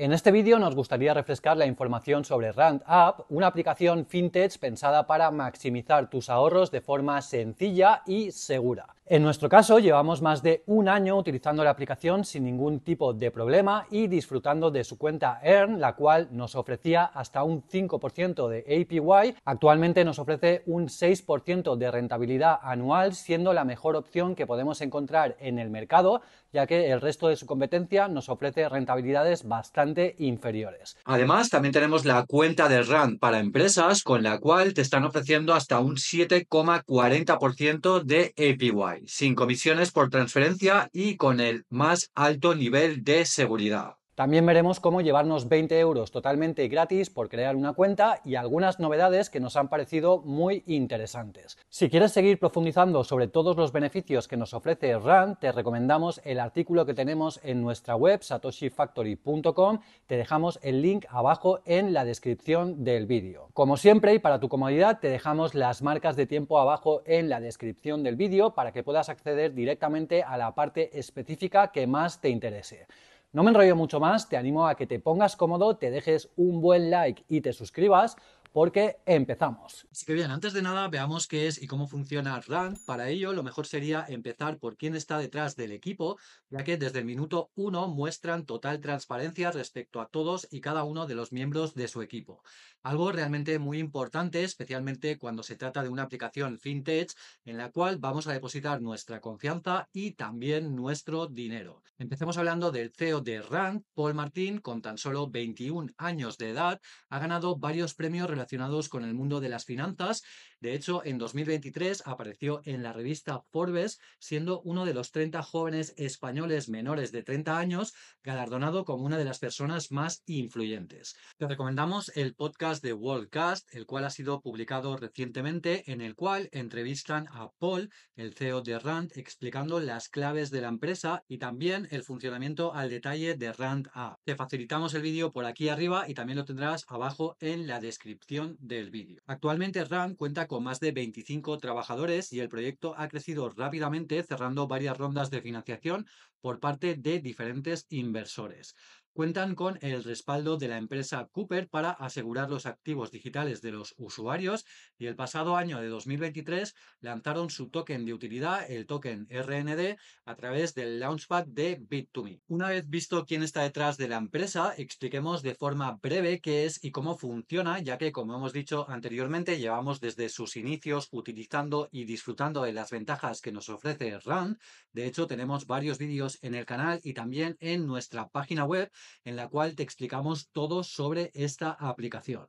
En este vídeo nos gustaría refrescar la información sobre Rand App, una aplicación fintech pensada para maximizar tus ahorros de forma sencilla y segura. En nuestro caso llevamos más de un año utilizando la aplicación sin ningún tipo de problema y disfrutando de su cuenta Earn, la cual nos ofrecía hasta un 5% de APY. Actualmente nos ofrece un 6% de rentabilidad anual, siendo la mejor opción que podemos encontrar en el mercado, ya que el resto de su competencia nos ofrece rentabilidades bastante inferiores. Además, también tenemos la cuenta de RAND para empresas, con la cual te están ofreciendo hasta un 7,40% de APY, sin comisiones por transferencia y con el más alto nivel de seguridad. También veremos cómo llevarnos 20 euros totalmente gratis por crear una cuenta y algunas novedades que nos han parecido muy interesantes. Si quieres seguir profundizando sobre todos los beneficios que nos ofrece RAN, te recomendamos el artículo que tenemos en nuestra web satoshifactory.com. Te dejamos el link abajo en la descripción del vídeo. Como siempre y para tu comodidad, te dejamos las marcas de tiempo abajo en la descripción del vídeo para que puedas acceder directamente a la parte específica que más te interese. No me enrollo mucho más, te animo a que te pongas cómodo, te dejes un buen like y te suscribas porque empezamos. Así que bien, antes de nada veamos qué es y cómo funciona Rank. Para ello, lo mejor sería empezar por quién está detrás del equipo, ya que desde el minuto 1 muestran total transparencia respecto a todos y cada uno de los miembros de su equipo. Algo realmente muy importante, especialmente cuando se trata de una aplicación fintech en la cual vamos a depositar nuestra confianza y también nuestro dinero. Empecemos hablando del CEO de Rank, Paul Martín, con tan solo 21 años de edad, ha ganado varios premios relacionados con el mundo de las finanzas. De hecho, en 2023 apareció en la revista Forbes siendo uno de los 30 jóvenes españoles menores de 30 años galardonado como una de las personas más influyentes. Te recomendamos el podcast de Worldcast, el cual ha sido publicado recientemente, en el cual entrevistan a Paul, el CEO de Rand, explicando las claves de la empresa y también el funcionamiento al detalle de Rand A. Te facilitamos el vídeo por aquí arriba y también lo tendrás abajo en la descripción del vídeo. Actualmente RAN cuenta con más de 25 trabajadores y el proyecto ha crecido rápidamente cerrando varias rondas de financiación por parte de diferentes inversores cuentan con el respaldo de la empresa Cooper para asegurar los activos digitales de los usuarios y el pasado año de 2023 lanzaron su token de utilidad, el token RND, a través del launchpad de Bit2Me. Una vez visto quién está detrás de la empresa, expliquemos de forma breve qué es y cómo funciona, ya que como hemos dicho anteriormente, llevamos desde sus inicios utilizando y disfrutando de las ventajas que nos ofrece Rand. De hecho, tenemos varios vídeos en el canal y también en nuestra página web en la cual te explicamos todo sobre esta aplicación.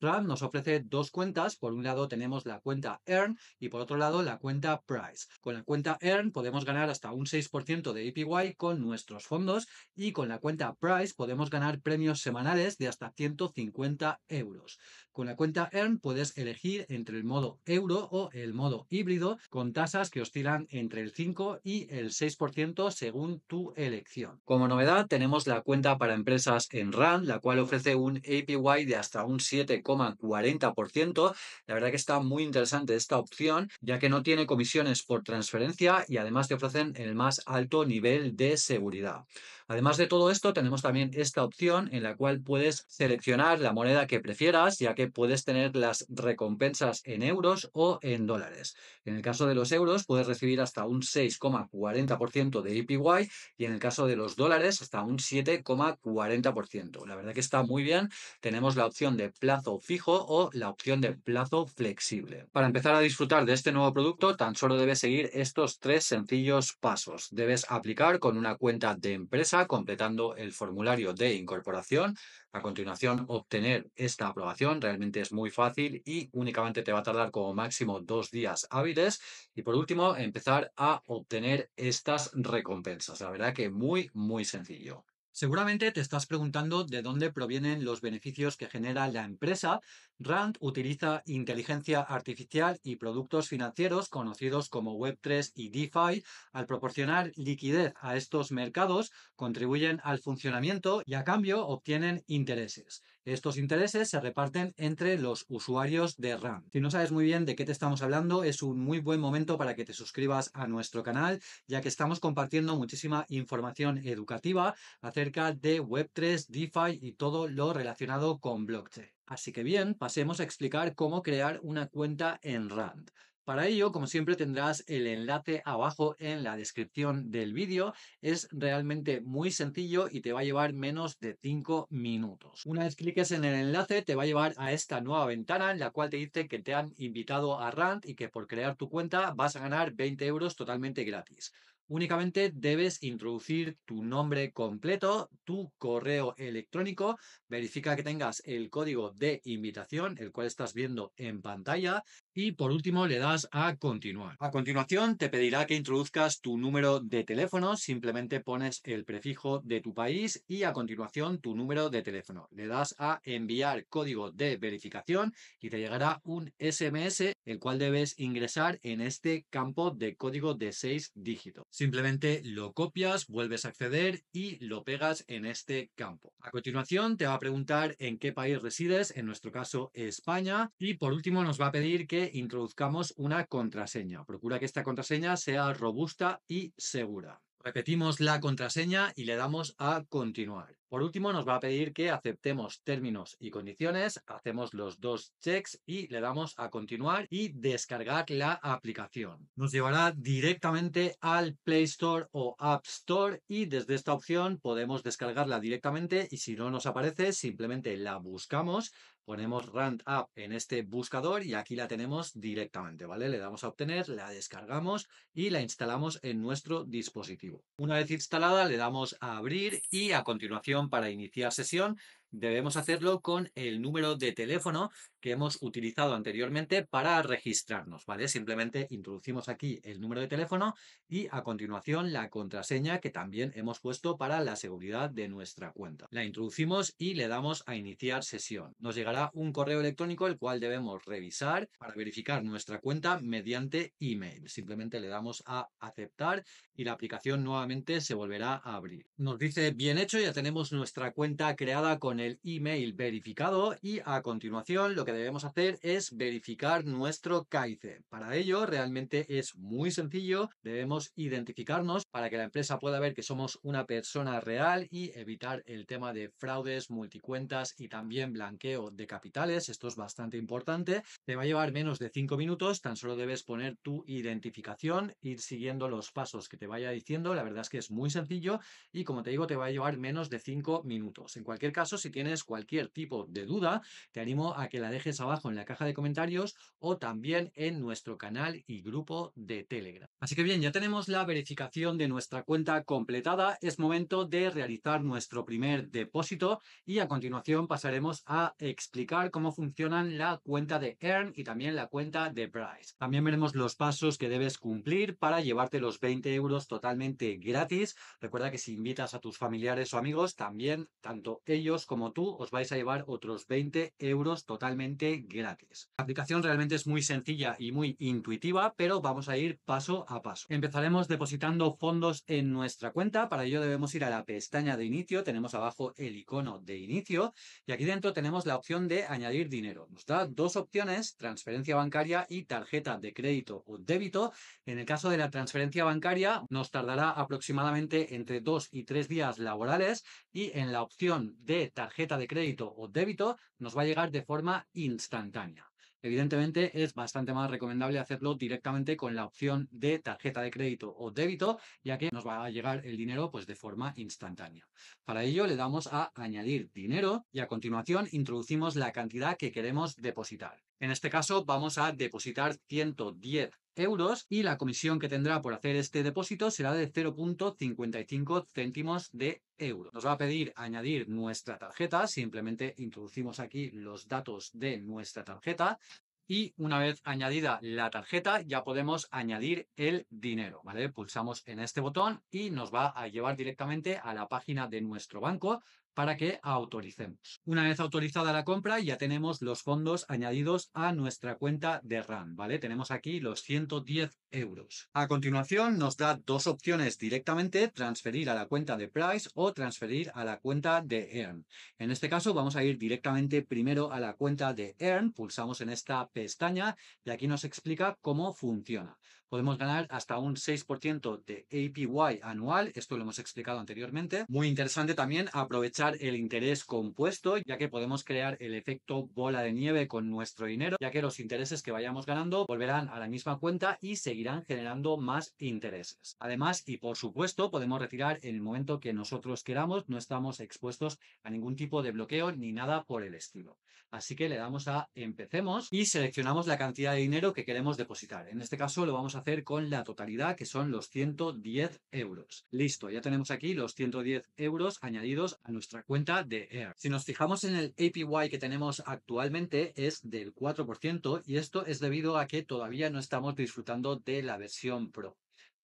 RAM nos ofrece dos cuentas, por un lado tenemos la cuenta Earn y por otro lado la cuenta Price. Con la cuenta Earn podemos ganar hasta un 6% de APY con nuestros fondos y con la cuenta Price podemos ganar premios semanales de hasta 150 euros. Con la cuenta Earn puedes elegir entre el modo euro o el modo híbrido con tasas que oscilan entre el 5 y el 6% según tu elección. Como novedad tenemos la cuenta para empresas en RAN, la cual ofrece un APY de hasta un 7,40%. La verdad que está muy interesante esta opción ya que no tiene comisiones por transferencia y además te ofrecen el más alto nivel de seguridad. Además de todo esto tenemos también esta opción en la cual puedes seleccionar la moneda que prefieras ya que puedes tener las recompensas en euros o en dólares. En el caso de los euros puedes recibir hasta un 6,40% de IPY y en el caso de los dólares hasta un 7,40%. La verdad que está muy bien. Tenemos la opción de plazo fijo o la opción de plazo flexible. Para empezar a disfrutar de este nuevo producto, tan solo debes seguir estos tres sencillos pasos. Debes aplicar con una cuenta de empresa completando el formulario de incorporación a continuación obtener esta aprobación. Realmente es muy fácil y únicamente te va a tardar como máximo dos días hábiles. Y por último, empezar a obtener estas recompensas. La verdad que muy, muy sencillo. Seguramente te estás preguntando de dónde provienen los beneficios que genera la empresa. Rand utiliza inteligencia artificial y productos financieros conocidos como Web3 y DeFi. Al proporcionar liquidez a estos mercados, contribuyen al funcionamiento y a cambio obtienen intereses. Estos intereses se reparten entre los usuarios de RAM. Si no sabes muy bien de qué te estamos hablando, es un muy buen momento para que te suscribas a nuestro canal, ya que estamos compartiendo muchísima información educativa acerca de Web3, DeFi y todo lo relacionado con blockchain. Así que bien, pasemos a explicar cómo crear una cuenta en RAND. Para ello, como siempre, tendrás el enlace abajo en la descripción del vídeo. Es realmente muy sencillo y te va a llevar menos de 5 minutos. Una vez cliques en el enlace, te va a llevar a esta nueva ventana en la cual te dice que te han invitado a Rand y que por crear tu cuenta vas a ganar 20 euros totalmente gratis. Únicamente debes introducir tu nombre completo, tu correo electrónico, verifica que tengas el código de invitación, el cual estás viendo en pantalla, y por último le das a continuar. A continuación te pedirá que introduzcas tu número de teléfono, simplemente pones el prefijo de tu país y a continuación tu número de teléfono. Le das a enviar código de verificación y te llegará un SMS el cual debes ingresar en este campo de código de seis dígitos. Simplemente lo copias, vuelves a acceder y lo pegas en este campo. A continuación te va a preguntar en qué país resides, en nuestro caso España, y por último nos va a pedir que introduzcamos una contraseña. Procura que esta contraseña sea robusta y segura. Repetimos la contraseña y le damos a continuar. Por último, nos va a pedir que aceptemos términos y condiciones, hacemos los dos checks y le damos a continuar y descargar la aplicación. Nos llevará directamente al Play Store o App Store y desde esta opción podemos descargarla directamente y si no nos aparece, simplemente la buscamos Ponemos Rand App en este buscador y aquí la tenemos directamente, ¿vale? Le damos a obtener, la descargamos y la instalamos en nuestro dispositivo. Una vez instalada le damos a abrir y a continuación para iniciar sesión debemos hacerlo con el número de teléfono que hemos utilizado anteriormente para registrarnos, ¿vale? Simplemente introducimos aquí el número de teléfono y a continuación la contraseña que también hemos puesto para la seguridad de nuestra cuenta. La introducimos y le damos a iniciar sesión. Nos llegará un correo electrónico el cual debemos revisar para verificar nuestra cuenta mediante email. Simplemente le damos a aceptar y la aplicación nuevamente se volverá a abrir. Nos dice bien hecho, ya tenemos nuestra cuenta creada con el email verificado y a continuación lo que debemos hacer es verificar nuestro CAICE. Para ello, realmente es muy sencillo. Debemos identificarnos para que la empresa pueda ver que somos una persona real y evitar el tema de fraudes, multicuentas y también blanqueo de capitales. Esto es bastante importante. Te va a llevar menos de cinco minutos. Tan solo debes poner tu identificación, ir siguiendo los pasos que te vaya diciendo. La verdad es que es muy sencillo y, como te digo, te va a llevar menos de cinco minutos. En cualquier caso, si tienes cualquier tipo de duda, te animo a que la dejes abajo en la caja de comentarios o también en nuestro canal y grupo de Telegram. Así que bien, ya tenemos la verificación de nuestra cuenta completada. Es momento de realizar nuestro primer depósito y a continuación pasaremos a explicar cómo funcionan la cuenta de Earn y también la cuenta de Price. También veremos los pasos que debes cumplir para llevarte los 20 euros totalmente gratis. Recuerda que si invitas a tus familiares o amigos, también tanto ellos como tú os vais a llevar otros 20 euros totalmente gratis. La aplicación realmente es muy sencilla y muy intuitiva, pero vamos a ir paso a paso. Empezaremos depositando fondos en nuestra cuenta. Para ello debemos ir a la pestaña de inicio. Tenemos abajo el icono de inicio y aquí dentro tenemos la opción de añadir dinero. Nos da dos opciones, transferencia bancaria y tarjeta de crédito o débito. En el caso de la transferencia bancaria nos tardará aproximadamente entre dos y tres días laborales y en la opción de tarjeta de crédito o débito nos va a llegar de forma instantánea. Evidentemente es bastante más recomendable hacerlo directamente con la opción de tarjeta de crédito o débito, ya que nos va a llegar el dinero pues de forma instantánea. Para ello le damos a añadir dinero y a continuación introducimos la cantidad que queremos depositar. En este caso vamos a depositar 110 euros y la comisión que tendrá por hacer este depósito será de 0.55 céntimos de euro. Nos va a pedir añadir nuestra tarjeta, simplemente introducimos aquí los datos de nuestra tarjeta y una vez añadida la tarjeta ya podemos añadir el dinero, ¿vale? Pulsamos en este botón y nos va a llevar directamente a la página de nuestro banco para que autoricemos. Una vez autorizada la compra, ya tenemos los fondos añadidos a nuestra cuenta de RAN. ¿vale? Tenemos aquí los 110 euros. A continuación, nos da dos opciones directamente, transferir a la cuenta de Price o transferir a la cuenta de Earn. En este caso, vamos a ir directamente primero a la cuenta de Earn, pulsamos en esta pestaña y aquí nos explica cómo funciona podemos ganar hasta un 6% de APY anual, esto lo hemos explicado anteriormente. Muy interesante también aprovechar el interés compuesto, ya que podemos crear el efecto bola de nieve con nuestro dinero, ya que los intereses que vayamos ganando volverán a la misma cuenta y seguirán generando más intereses. Además, y por supuesto, podemos retirar en el momento que nosotros queramos, no estamos expuestos a ningún tipo de bloqueo ni nada por el estilo. Así que le damos a empecemos y seleccionamos la cantidad de dinero que queremos depositar. En este caso lo vamos a con la totalidad, que son los 110 euros. Listo, ya tenemos aquí los 110 euros añadidos a nuestra cuenta de Air. Si nos fijamos en el APY que tenemos actualmente es del 4% y esto es debido a que todavía no estamos disfrutando de la versión Pro.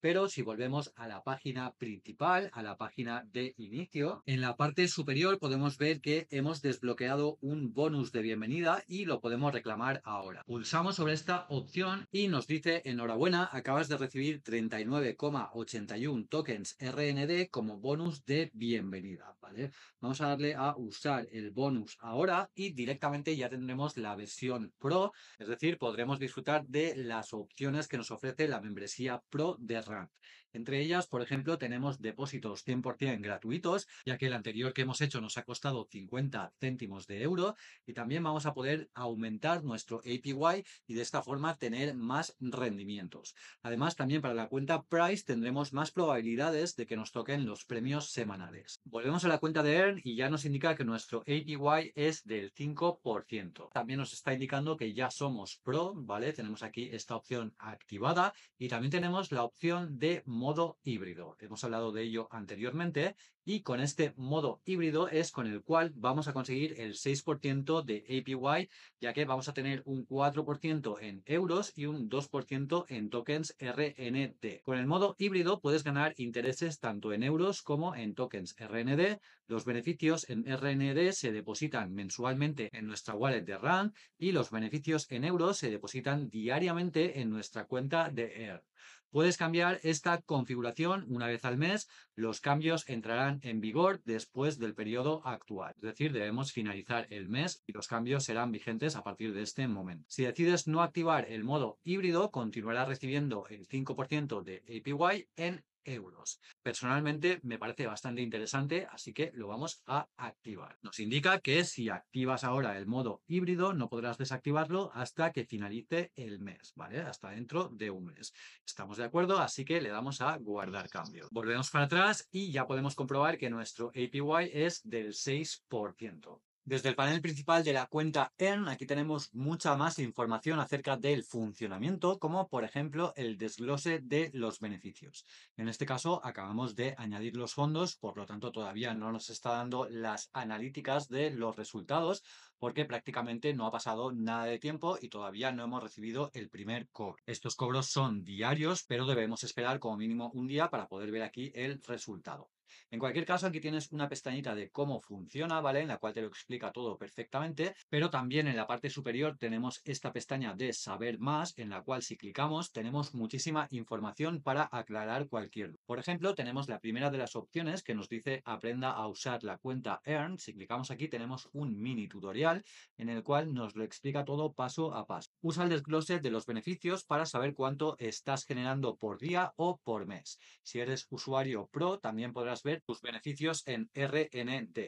Pero si volvemos a la página principal, a la página de inicio, en la parte superior podemos ver que hemos desbloqueado un bonus de bienvenida y lo podemos reclamar ahora. Pulsamos sobre esta opción y nos dice enhorabuena, acabas de recibir 39,81 tokens RND como bonus de bienvenida, ¿vale? Vamos a darle a usar el bonus ahora y directamente ya tendremos la versión Pro, es decir, podremos disfrutar de las opciones que nos ofrece la membresía Pro de errado. Entre ellas, por ejemplo, tenemos depósitos 100% gratuitos, ya que el anterior que hemos hecho nos ha costado 50 céntimos de euro y también vamos a poder aumentar nuestro APY y de esta forma tener más rendimientos. Además, también para la cuenta Price tendremos más probabilidades de que nos toquen los premios semanales. Volvemos a la cuenta de Earn y ya nos indica que nuestro APY es del 5%. También nos está indicando que ya somos pro, ¿vale? Tenemos aquí esta opción activada y también tenemos la opción de modo híbrido. Hemos hablado de ello anteriormente y con este modo híbrido es con el cual vamos a conseguir el 6% de APY, ya que vamos a tener un 4% en euros y un 2% en tokens RND. Con el modo híbrido puedes ganar intereses tanto en euros como en tokens RND. Los beneficios en RND se depositan mensualmente en nuestra wallet de RAND y los beneficios en euros se depositan diariamente en nuestra cuenta de ER. Puedes cambiar esta configuración una vez al mes. Los cambios entrarán en vigor después del periodo actual. Es decir, debemos finalizar el mes y los cambios serán vigentes a partir de este momento. Si decides no activar el modo híbrido, continuará recibiendo el 5% de APY en euros. Personalmente me parece bastante interesante, así que lo vamos a activar. Nos indica que si activas ahora el modo híbrido, no podrás desactivarlo hasta que finalice el mes, ¿vale? Hasta dentro de un mes. Estamos de acuerdo, así que le damos a guardar cambio. Volvemos para atrás y ya podemos comprobar que nuestro APY es del 6%. Desde el panel principal de la cuenta EARN, aquí tenemos mucha más información acerca del funcionamiento, como por ejemplo el desglose de los beneficios. En este caso, acabamos de añadir los fondos, por lo tanto todavía no nos está dando las analíticas de los resultados, porque prácticamente no ha pasado nada de tiempo y todavía no hemos recibido el primer cobro. Estos cobros son diarios, pero debemos esperar como mínimo un día para poder ver aquí el resultado. En cualquier caso, aquí tienes una pestañita de cómo funciona, ¿vale? En la cual te lo explica todo perfectamente, pero también en la parte superior tenemos esta pestaña de saber más, en la cual si clicamos tenemos muchísima información para aclarar cualquier. Por ejemplo, tenemos la primera de las opciones que nos dice aprenda a usar la cuenta Earn. Si clicamos aquí tenemos un mini tutorial en el cual nos lo explica todo paso a paso. Usa el desglose de los beneficios para saber cuánto estás generando por día o por mes. Si eres usuario pro, también podrás ver tus beneficios en RND.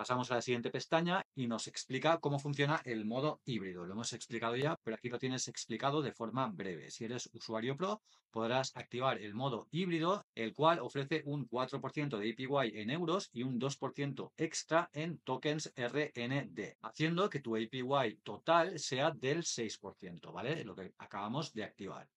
Pasamos a la siguiente pestaña y nos explica cómo funciona el modo híbrido. Lo hemos explicado ya, pero aquí lo tienes explicado de forma breve. Si eres usuario Pro, podrás activar el modo híbrido, el cual ofrece un 4% de APY en euros y un 2% extra en tokens RND, haciendo que tu APY total sea del 6%, ¿vale? Lo que acabamos de activar.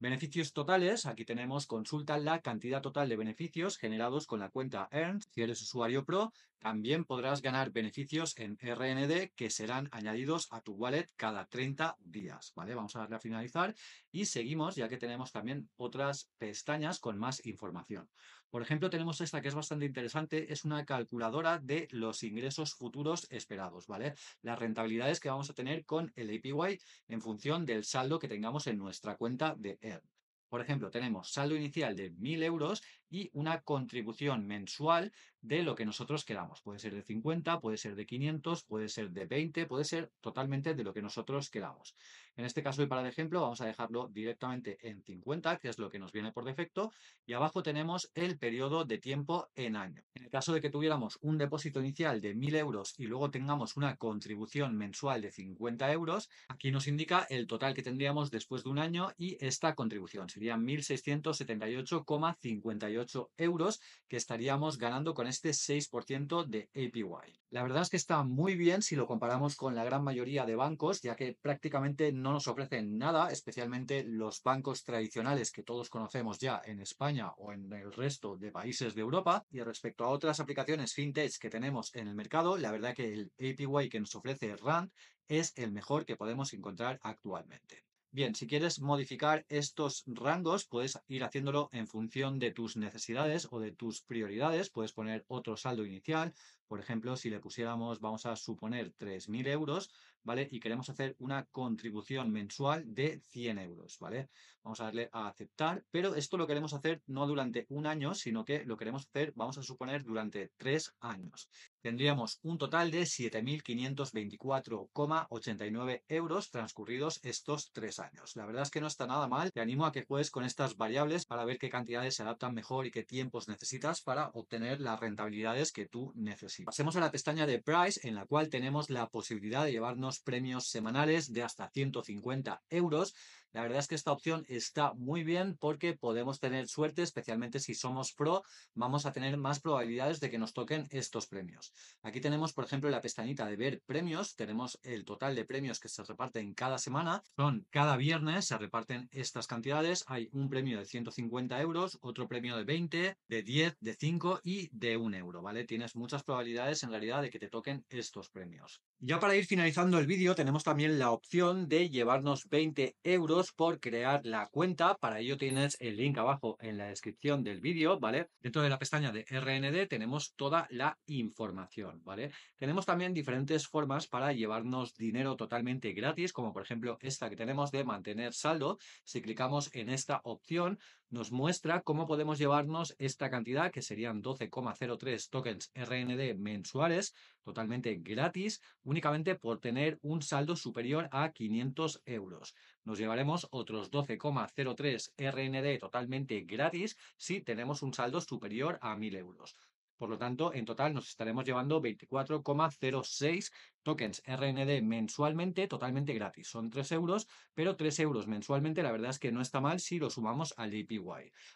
Beneficios totales, aquí tenemos, consulta la cantidad total de beneficios generados con la cuenta Earn. Si eres usuario Pro, también podrás ganar beneficios en RND que serán añadidos a tu wallet cada 30 días, ¿vale? Vamos a darle a finalizar y seguimos ya que tenemos también otras pestañas con más información. Por ejemplo, tenemos esta que es bastante interesante, es una calculadora de los ingresos futuros esperados, ¿vale? Las rentabilidades que vamos a tener con el APY en función del saldo que tengamos en nuestra cuenta de ER. Por ejemplo, tenemos saldo inicial de 1.000 euros y una contribución mensual de lo que nosotros queramos. Puede ser de 50, puede ser de 500, puede ser de 20, puede ser totalmente de lo que nosotros queramos. En este caso y para el ejemplo vamos a dejarlo directamente en 50, que es lo que nos viene por defecto, y abajo tenemos el periodo de tiempo en año. En el caso de que tuviéramos un depósito inicial de 1.000 euros y luego tengamos una contribución mensual de 50 euros, aquí nos indica el total que tendríamos después de un año y esta contribución sería 1.678,58 euros que estaríamos ganando con este 6% de APY. La verdad es que está muy bien si lo comparamos con la gran mayoría de bancos, ya que prácticamente no nos ofrecen nada, especialmente los bancos tradicionales que todos conocemos ya en España o en el resto de países de Europa. Y respecto a otras aplicaciones fintech que tenemos en el mercado, la verdad que el APY que nos ofrece RAND es el mejor que podemos encontrar actualmente. Bien, si quieres modificar estos rangos, puedes ir haciéndolo en función de tus necesidades o de tus prioridades. Puedes poner otro saldo inicial. Por ejemplo, si le pusiéramos, vamos a suponer 3.000 euros, ¿vale? Y queremos hacer una contribución mensual de 100 euros, ¿vale? Vamos a darle a aceptar, pero esto lo queremos hacer no durante un año, sino que lo queremos hacer, vamos a suponer, durante tres años tendríamos un total de 7.524,89 euros transcurridos estos tres años. La verdad es que no está nada mal. Te animo a que juegues con estas variables para ver qué cantidades se adaptan mejor y qué tiempos necesitas para obtener las rentabilidades que tú necesitas. Pasemos a la pestaña de Price, en la cual tenemos la posibilidad de llevarnos premios semanales de hasta 150 euros la verdad es que esta opción está muy bien porque podemos tener suerte, especialmente si somos pro, vamos a tener más probabilidades de que nos toquen estos premios. Aquí tenemos, por ejemplo, la pestañita de ver premios, tenemos el total de premios que se reparten cada semana, son cada viernes, se reparten estas cantidades, hay un premio de 150 euros, otro premio de 20, de 10, de 5 y de 1 euro, ¿vale? Tienes muchas probabilidades en realidad de que te toquen estos premios. Ya para ir finalizando el vídeo, tenemos también la opción de llevarnos 20 euros por crear la cuenta. Para ello tienes el link abajo en la descripción del vídeo, ¿vale? Dentro de la pestaña de RND tenemos toda la información, ¿vale? Tenemos también diferentes formas para llevarnos dinero totalmente gratis, como por ejemplo esta que tenemos de mantener saldo. Si clicamos en esta opción, nos muestra cómo podemos llevarnos esta cantidad, que serían 12,03 tokens RND mensuales, totalmente gratis, únicamente por tener un saldo superior a 500 euros nos llevaremos otros 12,03 RND totalmente gratis si tenemos un saldo superior a 1000 euros. Por lo tanto, en total nos estaremos llevando 24,06 tokens RND mensualmente totalmente gratis. Son 3 euros, pero 3 euros mensualmente la verdad es que no está mal si lo sumamos al jpy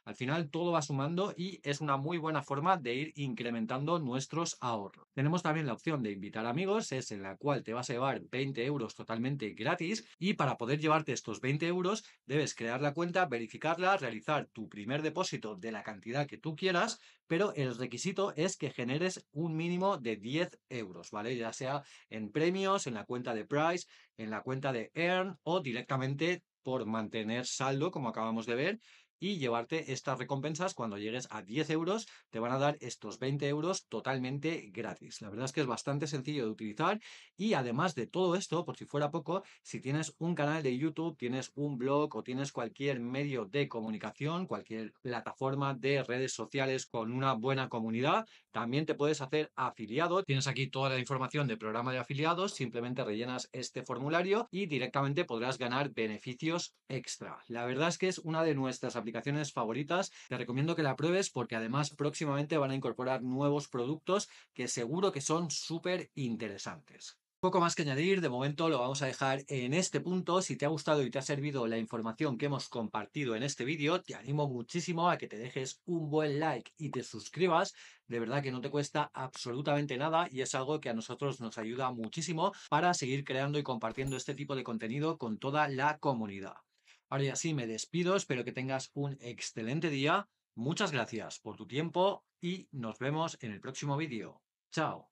Al final todo va sumando y es una muy buena forma de ir incrementando nuestros ahorros. Tenemos también la opción de invitar amigos, es en la cual te vas a llevar 20 euros totalmente gratis y para poder llevarte estos 20 euros debes crear la cuenta, verificarla, realizar tu primer depósito de la cantidad que tú quieras, pero el requisito es que generes un mínimo de 10 euros, ¿vale? Ya sea en en premios, en la cuenta de Price, en la cuenta de Earn o directamente por mantener saldo, como acabamos de ver, y llevarte estas recompensas cuando llegues a 10 euros, te van a dar estos 20 euros totalmente gratis. La verdad es que es bastante sencillo de utilizar y además de todo esto, por si fuera poco, si tienes un canal de YouTube, tienes un blog o tienes cualquier medio de comunicación, cualquier plataforma de redes sociales con una buena comunidad, también te puedes hacer afiliado. Tienes aquí toda la información del programa de afiliados, simplemente rellenas este formulario y directamente podrás ganar beneficios extra. La verdad es que es una de nuestras aplicaciones favoritas. Te recomiendo que la pruebes porque además próximamente van a incorporar nuevos productos que seguro que son súper interesantes. Poco más que añadir, de momento lo vamos a dejar en este punto. Si te ha gustado y te ha servido la información que hemos compartido en este vídeo, te animo muchísimo a que te dejes un buen like y te suscribas. De verdad que no te cuesta absolutamente nada y es algo que a nosotros nos ayuda muchísimo para seguir creando y compartiendo este tipo de contenido con toda la comunidad. Ahora ya sí, me despido, espero que tengas un excelente día. Muchas gracias por tu tiempo y nos vemos en el próximo vídeo. Chao.